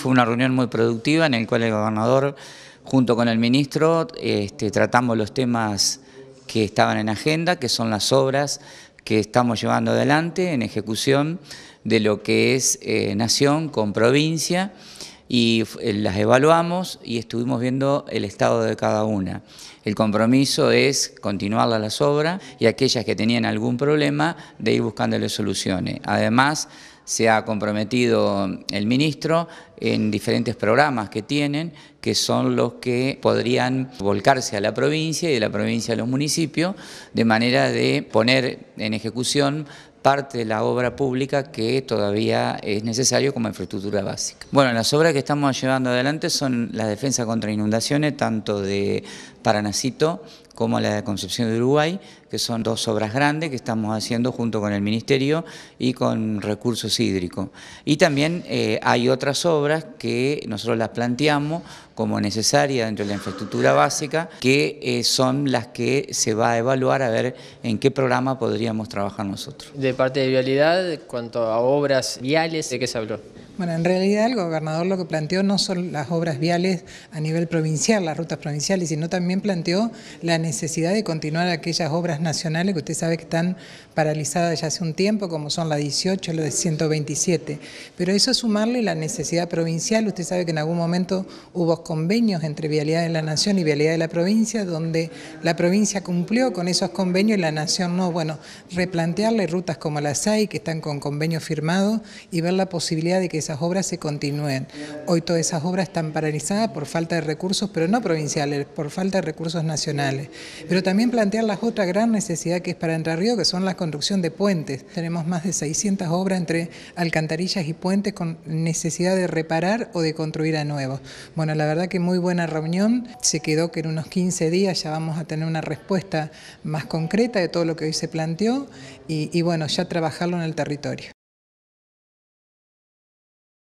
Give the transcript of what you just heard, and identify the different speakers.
Speaker 1: Fue una reunión muy productiva en la cual el gobernador, junto con el ministro, este, tratamos los temas que estaban en agenda, que son las obras que estamos llevando adelante en ejecución de lo que es eh, nación con provincia y eh, las evaluamos y estuvimos viendo el estado de cada una. El compromiso es continuar las obras y aquellas que tenían algún problema de ir buscándole soluciones. Además, se ha comprometido el ministro en diferentes programas que tienen, que son los que podrían volcarse a la provincia y de la provincia a los municipios, de manera de poner en ejecución parte de la obra pública que todavía es necesario como infraestructura básica. Bueno, las obras que estamos llevando adelante son la defensa contra inundaciones, tanto de Paranacito como la de Concepción de Uruguay, que son dos obras grandes que estamos haciendo junto con el Ministerio y con recursos hídricos. Y también eh, hay otras obras que nosotros las planteamos como necesarias dentro de la infraestructura básica, que eh, son las que se va a evaluar a ver en qué programa podríamos trabajar nosotros. De parte de Vialidad, cuanto a obras viales, ¿de qué se habló?
Speaker 2: Bueno, en realidad el gobernador lo que planteó no son las obras viales a nivel provincial, las rutas provinciales, sino también planteó la necesidad de continuar aquellas obras nacionales que usted sabe que están paralizadas ya hace un tiempo, como son la 18, la de 127. Pero eso sumarle la necesidad provincial, usted sabe que en algún momento hubo convenios entre Vialidad de la Nación y Vialidad de la Provincia, donde la provincia cumplió con esos convenios y la Nación no. Bueno, replantearle rutas como la hay, que están con convenios firmados, y ver la posibilidad de que obras se continúen. Hoy todas esas obras están paralizadas por falta de recursos, pero no provinciales, por falta de recursos nacionales. Pero también plantear la otra gran necesidad que es para Entre Ríos, que son la construcción de puentes. Tenemos más de 600 obras entre alcantarillas y puentes con necesidad de reparar o de construir a nuevo. Bueno, la verdad que muy buena reunión. Se quedó que en unos 15 días ya vamos a tener una respuesta más concreta de todo lo que hoy se planteó y, y bueno, ya trabajarlo en el territorio.